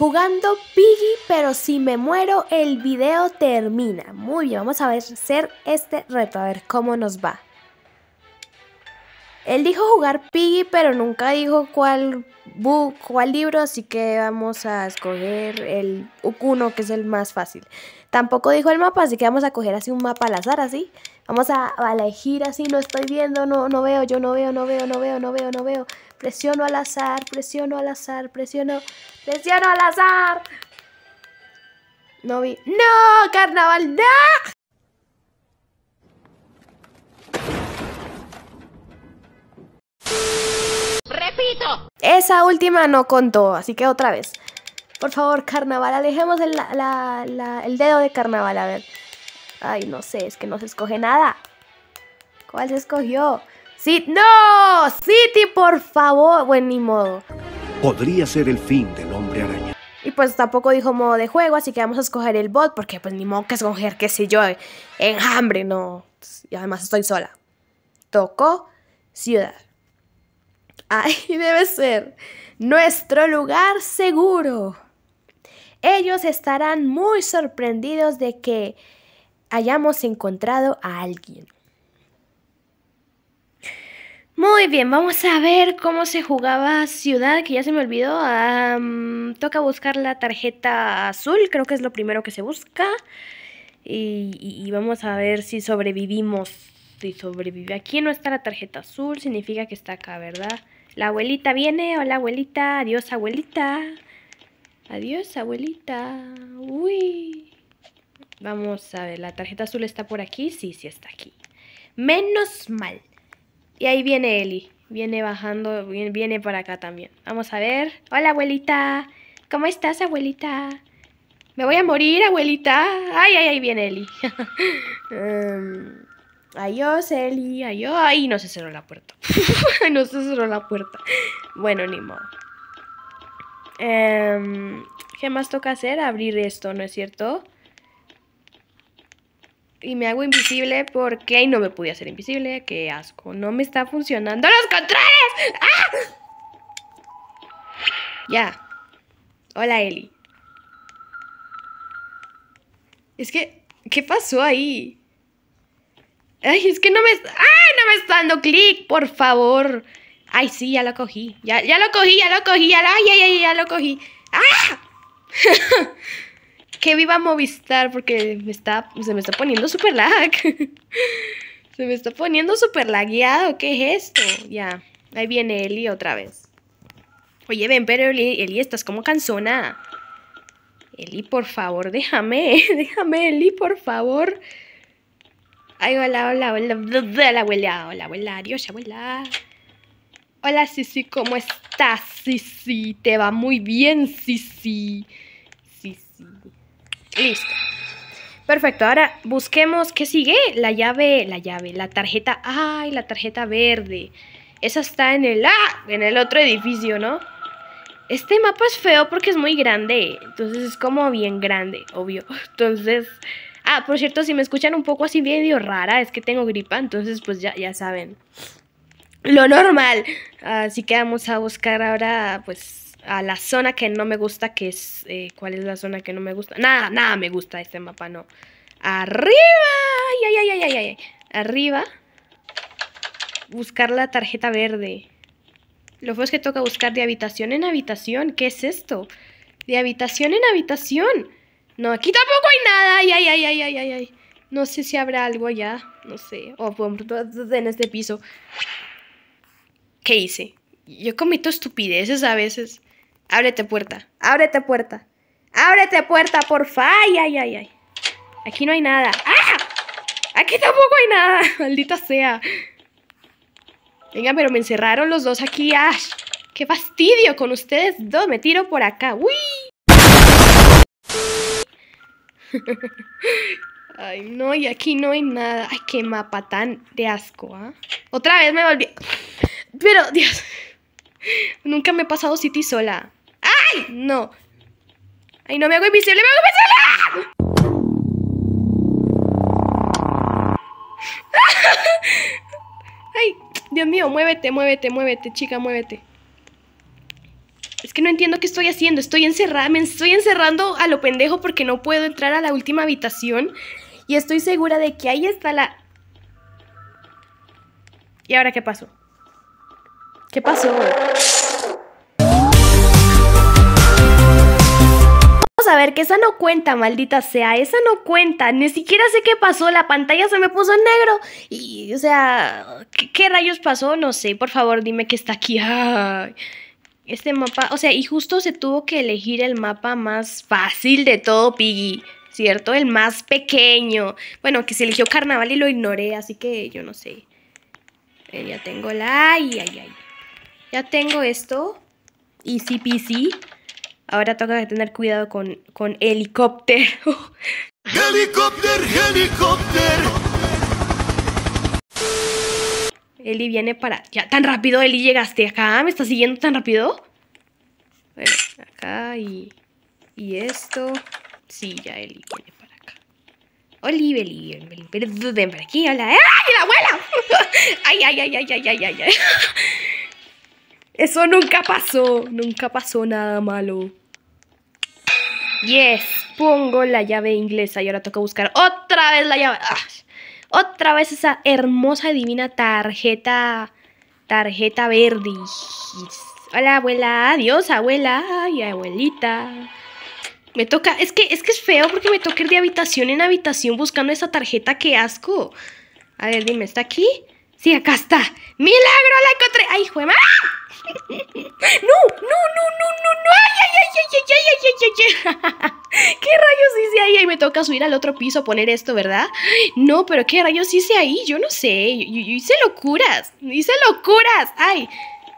Jugando Piggy, pero si me muero, el video termina. Muy bien, vamos a ver, ser este reto, a ver cómo nos va. Él dijo jugar Piggy, pero nunca dijo cuál book, cuál libro, así que vamos a escoger el Ukuno, que es el más fácil. Tampoco dijo el mapa, así que vamos a coger así un mapa al azar, así. Vamos a, a elegir así, no estoy viendo, no, no veo, yo no veo, no veo, no veo, no veo, no veo. Presiono al azar, presiono al azar, presiono, presiono al azar. No vi. ¡No! ¡Carnaval! ¡No! Esa última no contó, así que otra vez. Por favor, carnaval, alejemos el, dedo de carnaval, a ver. Ay, no sé, es que no se escoge nada. ¿Cuál se escogió? ¡Sí! ¡No! ¡City, por favor! Bueno, ni modo. Podría ser el fin del hombre araña. Y pues tampoco dijo modo de juego, así que vamos a escoger el bot, porque pues ni modo que escoger, qué sé yo, En hambre, no. Y además estoy sola. Tocó ciudad. Ahí debe ser nuestro lugar seguro. Ellos estarán muy sorprendidos de que hayamos encontrado a alguien. Muy bien, vamos a ver cómo se jugaba Ciudad, que ya se me olvidó. toca buscar la tarjeta azul, creo que es lo primero que se busca. y vamos a ver si sobrevivimos. Y sobrevive, aquí, no está la tarjeta azul, significa que está acá, ¿verdad? La abuelita viene, hola abuelita, adiós abuelita. Adiós abuelita. Uy. Vamos a ver, la tarjeta azul está por aquí, sí, sí está aquí. Menos mal. Y ahí viene Eli, viene bajando, viene para acá también. Vamos a ver. Hola abuelita, ¿cómo estás abuelita? Me voy a morir, abuelita. Ay, ay, ahí viene Eli. Em, Adiós, Eli, adiós. Ay, no se cerró la puerta. no se cerró la puerta. Bueno, ni modo. Em, ¿Qué más toca hacer? Abrir esto, ¿no es cierto? Y me hago invisible porque no me podía hacer invisible. ¡Qué asco! No me está funcionando los controles. ¡Ah! Ya. Hola, Eli. Es que, ¿qué pasó ahí? Ay, es que no me... ¡Ay, no me está dando clic! Por favor. Ay, sí, ya lo cogí. Ya, lo cogí, ya lo cogí, ya lo... Ay, ay, ay, ya lo cogí. ¡Ah! que viva Movistar porque está, se me está poniendo super lag. se me está poniendo super lagueado. ¿Qué es esto? Ya, ahí viene Eli otra vez. Oye, ven, pero Eli, Eli estás como cansona. Eli, por favor, déjame. déjame, Eli, por favor. Ay, hola, hola, hola, hola, abuela, hola, abuela, adiós, abuela. Hola, Sisi, ¿cómo estás, Sisi? Te va muy bien, Sisi. Sisi. Listo. Perfecto, ahora busquemos, ¿qué sigue? La llave, la llave, la tarjeta, ay, la tarjeta verde. Esa está en el, ah, en el otro edificio, ¿no? Este mapa es feo porque es muy grande, entonces es como bien grande, obvio. Entonces, Ah, por cierto, si me escuchan un poco así medio rara, es que tengo gripa, entonces pues ya, ya saben. Lo normal. Así que vamos a buscar ahora, pues, a la zona que no me gusta, que es... Eh, ¿Cuál es la zona que no me gusta? Nada, nada me gusta este mapa, no. ¡Arriba! ¡Ay, ay, ay, ay, ay! Arriba. Buscar la tarjeta verde. Lo fue es que toca buscar de habitación en habitación. ¿Qué es esto? De habitación en habitación. No, aquí tampoco hay nada. Ay, ay, ay, ay, ay, ay. No sé si habrá algo allá. No sé. O oh, en este piso. ¿Qué hice? Yo cometo estupideces a veces. Ábrete puerta. Ábrete puerta. Ábrete puerta, porfa. Ay, ay, ay, ay. Aquí no hay nada. ¡Ah! Aquí tampoco hay nada. Maldita sea. Venga, pero me encerraron los dos aquí. ¡Ah! ¡Qué fastidio con ustedes dos! Me tiro por acá. ¡Uy! Ay, no, y aquí no hay nada. Ay, qué mapa tan de asco, ¿ah? Otra vez me volví. Pero, Dios. Nunca me he pasado City sola. ¡Ay! No. ¡Ay, no me hago invisible! ¡Me hago invisible! ¡Ay! Dios mío, muévete, muévete, muévete, chica, muévete es que no entiendo qué estoy haciendo, estoy encerrada, me estoy encerrando a lo pendejo porque no puedo entrar a la última habitación y estoy segura de que ahí está la... ¿Y ahora qué pasó? ¿Qué pasó? Vamos a ver que esa no cuenta, maldita sea, esa no cuenta, ni siquiera sé qué pasó, la pantalla se me puso en negro y, o sea, ¿qué, rayos pasó? No sé, por favor dime que está aquí. Ay. Este mapa, o sea, y justo se tuvo que elegir el mapa más fácil de todo Piggy, ¿cierto? El más pequeño. Bueno, que se eligió carnaval y lo ignoré, así que yo no sé. Eh, ya tengo la... Ay, ay, ay. Ya tengo esto. Easy peasy. Ahora toca tener cuidado con, con helicóptero. helicóptero, helicóptero. Eli viene para... Ya, tan rápido, Eli, llegaste acá. ¿Me estás siguiendo tan rápido? Bueno, acá y... Y esto... Sí, ya Eli viene para acá. Oli, Eli, Eli, ven para aquí. Hola. ¡Ay, la abuela! ¡Ay, ay, ay, ay, ay, ay, ay! ay. Eso nunca pasó. Nunca pasó nada malo. Yes, pongo la llave inglesa y ahora toca buscar otra vez la llave. ¡Ah! Otra vez esa hermosa y divina tarjeta. Tarjeta verde. Hola, abuela. Adiós, abuela. Ay, abuelita. Me toca. Es que, es que es feo porque me toca ir de habitación en habitación buscando esa tarjeta. ¡Qué asco! A ver, dime, ¿está aquí? Sí, acá está. ¡Milagro! ¡La encontré! ¡Ay, hijo no, no, no, no! no ay, ay, ay, ay, ay, ay, ay, ay! ay! me toca subir al otro piso a poner esto, ¿verdad? No, pero ¿qué rayos hice ahí? Yo no sé, yo, hice locuras, hice locuras. Ay,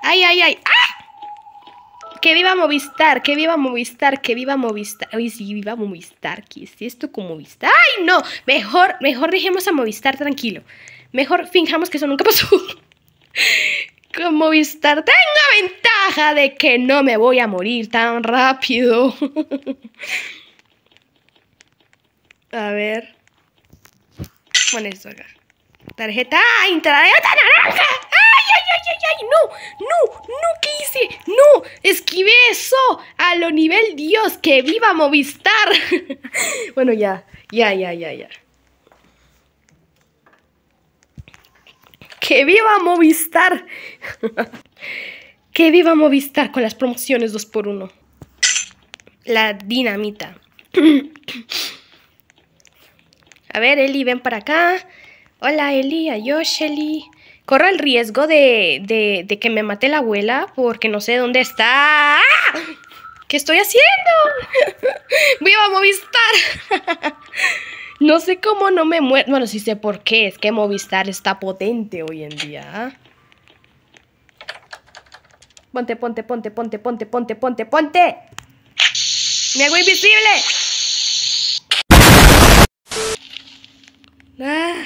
ay, ay, ay. ¡Ah! que viva Movistar, que viva Movistar, que viva Movistar. Ay, sí, viva Movistar, ¿qué es esto con Movistar? ¡Ay, no! Mejor, mejor dejemos a Movistar tranquilo. Mejor fingamos que eso nunca pasó. con Movistar tengo ventaja de que no me voy a morir tan rápido. A ver. Pon esto acá. Tarjeta. ¡Ay, ah, tarjeta naranja! ¡Ay, ay, ay, ay, ay! ¡No! ¡No! ¡No! ¿Qué hice? ¡No! ¡Esquivé eso! ¡A lo nivel Dios! ¡Que viva Movistar! bueno, ya. Ya, ya, ya, ya. ¡Que viva Movistar! ¡Que viva Movistar con las promociones 2x1! La dinamita. A ver, Eli, ven para acá. Hola, Eli, adiós, Eli. Corro el riesgo de, de, que me mate la abuela porque no sé dónde está. ¡Ah! ¿Qué estoy haciendo? Voy a Movistar! no sé cómo no me muero. Bueno, sí sé por qué. Es que Movistar está potente hoy en día. Ponte, ponte, ponte, ponte, ponte, ponte, ponte, ponte. Me hago invisible. Ah,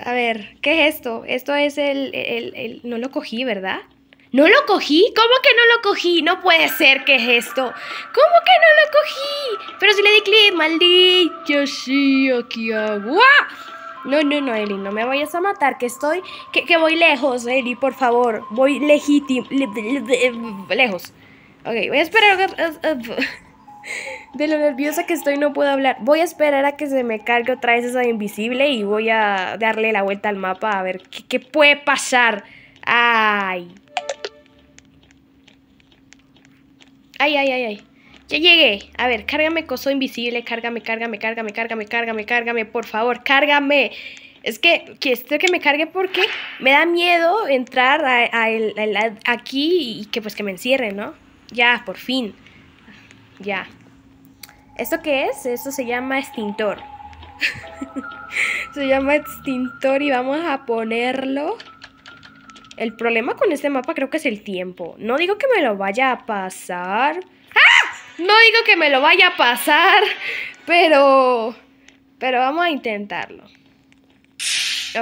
a ver, ¿qué es esto? Esto es el, No lo cogí, ¿verdad? ¿No lo cogí? ¿Cómo que no lo cogí? No puede ser, ¿qué es esto? ¿Cómo que no lo cogí? Pero si le di clic, maldito, sí, aquí agua. No, no, no, Eli, no me vayas a matar, que estoy, que, voy lejos, Eli, por favor. Voy legítimo, lejos. Ok, voy a esperar. De lo nerviosa que estoy no puedo hablar. Voy a esperar a que se me cargue otra vez esa invisible y voy a darle la vuelta al mapa a ver qué, puede pasar. Ay. Ay, ay, ay, ay. Ya llegué. A ver, cárgame coso invisible, cárgame, cárgame, cárgame, cárgame, cárgame, cárgame, por favor, cárgame. Es que quiero que me cargue porque me da miedo entrar aquí y que pues que me encierren, ¿no? Ya, por fin. Ya. ¿Esto qué es? Esto se llama extintor. se llama extintor y vamos a ponerlo. El problema con este mapa creo que es el tiempo. No digo que me lo vaya a pasar. ¡Ah! No digo que me lo vaya a pasar, pero... Pero vamos a intentarlo.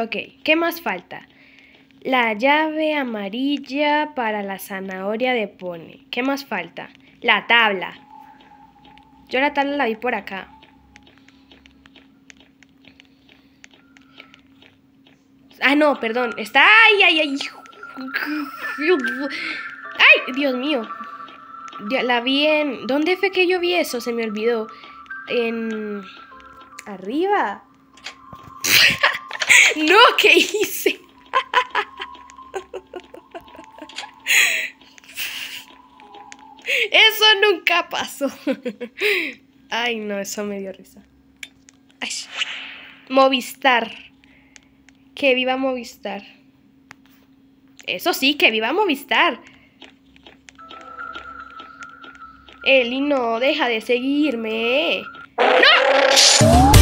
Ok, ¿qué más falta? La llave amarilla para la zanahoria de pone. ¿Qué más falta? La tabla. Yo la la vi por acá. Ah, no, perdón. Está... ¡Ay, ay, ay! ¡Ay, Dios mío! La vi en... ¿Dónde fue que yo vi eso? Se me olvidó. En... Arriba. no, ¿qué hice? Eso nunca pasó. Ay, no, eso me dio risa. Movistar. Que viva Movistar. Eso sí, que viva Movistar. Eli, no, deja de seguirme. ¡No!